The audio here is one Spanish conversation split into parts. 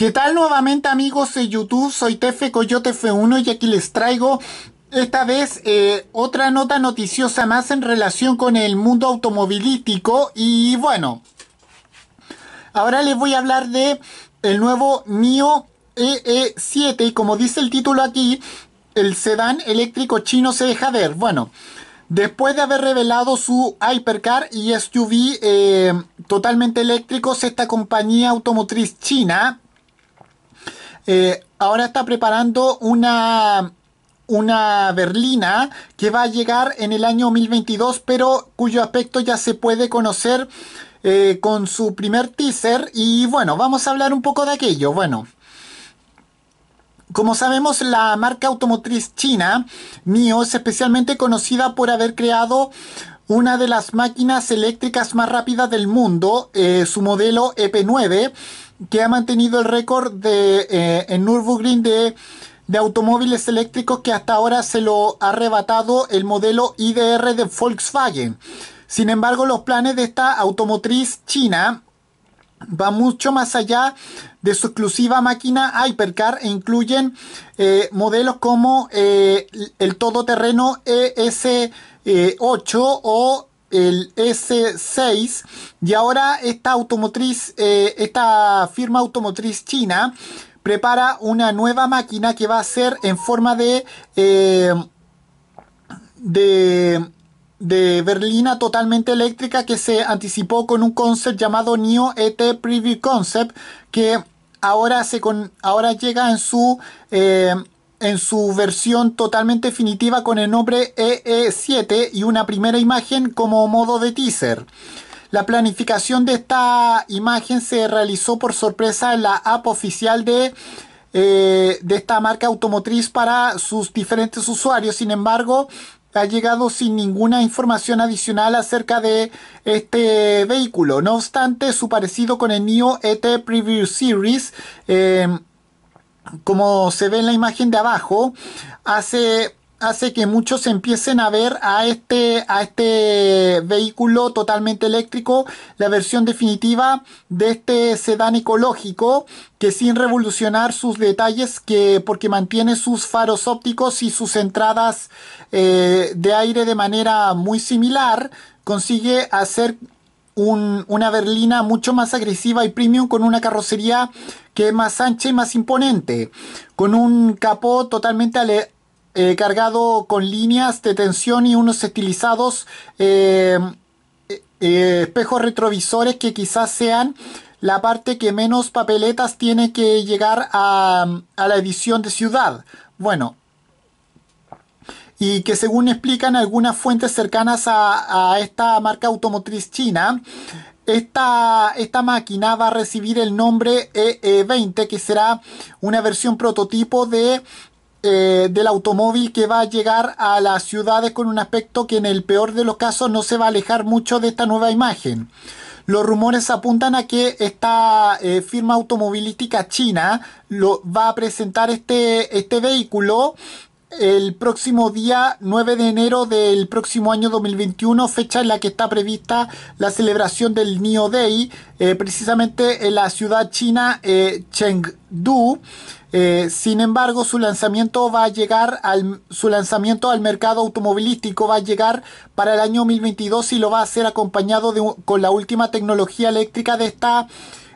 ¿Qué tal nuevamente amigos de YouTube? Soy Tefe Coyote F1 y aquí les traigo esta vez eh, otra nota noticiosa más en relación con el mundo automovilístico y bueno, ahora les voy a hablar de el nuevo NIO EE7 y como dice el título aquí, el sedán eléctrico chino se deja ver. Bueno, Después de haber revelado su Hypercar y SUV eh, totalmente eléctricos, esta compañía automotriz china eh, ahora está preparando una, una berlina que va a llegar en el año 2022, pero cuyo aspecto ya se puede conocer eh, con su primer teaser. Y bueno, vamos a hablar un poco de aquello. Bueno. Como sabemos, la marca automotriz china, NIO, es especialmente conocida por haber creado una de las máquinas eléctricas más rápidas del mundo, eh, su modelo EP9, que ha mantenido el récord de, eh, en Nürburgring de, de automóviles eléctricos que hasta ahora se lo ha arrebatado el modelo IDR de Volkswagen. Sin embargo, los planes de esta automotriz china van mucho más allá de su exclusiva máquina Hypercar e incluyen eh, modelos como eh, el todoterreno ES8 o el S6 y ahora esta automotriz, eh, esta firma automotriz china prepara una nueva máquina que va a ser en forma de eh, de de berlina totalmente eléctrica que se anticipó con un concept llamado NIO ET Preview Concept que ahora se con ahora llega en su eh, en su versión totalmente definitiva con el nombre EE7 y una primera imagen como modo de teaser. La planificación de esta imagen se realizó por sorpresa en la app oficial de, eh, de esta marca automotriz para sus diferentes usuarios. Sin embargo, ha llegado sin ninguna información adicional acerca de este vehículo. No obstante, su parecido con el NIO ET Preview Series eh, como se ve en la imagen de abajo, hace hace que muchos empiecen a ver a este, a este vehículo totalmente eléctrico, la versión definitiva de este sedán ecológico, que sin revolucionar sus detalles, que, porque mantiene sus faros ópticos y sus entradas eh, de aire de manera muy similar, consigue hacer una berlina mucho más agresiva y premium con una carrocería que es más ancha y más imponente, con un capó totalmente eh, cargado con líneas de tensión y unos estilizados eh, eh, espejos retrovisores que quizás sean la parte que menos papeletas tiene que llegar a, a la edición de ciudad. Bueno, y que según explican algunas fuentes cercanas a, esta marca automotriz china, esta, esta, máquina va a recibir el nombre EE20, que será una versión prototipo de, eh, del automóvil que va a llegar a las ciudades con un aspecto que en el peor de los casos no se va a alejar mucho de esta nueva imagen. Los rumores apuntan a que esta eh, firma automovilística china lo, va a presentar este, este vehículo el próximo día 9 de enero del próximo año 2021, fecha en la que está prevista la celebración del New Day, eh, precisamente en la ciudad china eh, Chengdu. Eh, sin embargo, su lanzamiento va a llegar al su lanzamiento al mercado automovilístico va a llegar para el año 2022 y lo va a hacer acompañado con la última tecnología eléctrica de esta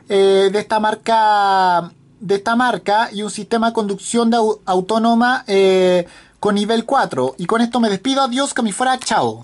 de esta marca de esta marca y un sistema de conducción autónoma eh, con nivel 4. Y con esto me despido. Adiós, que me fuera. Chao.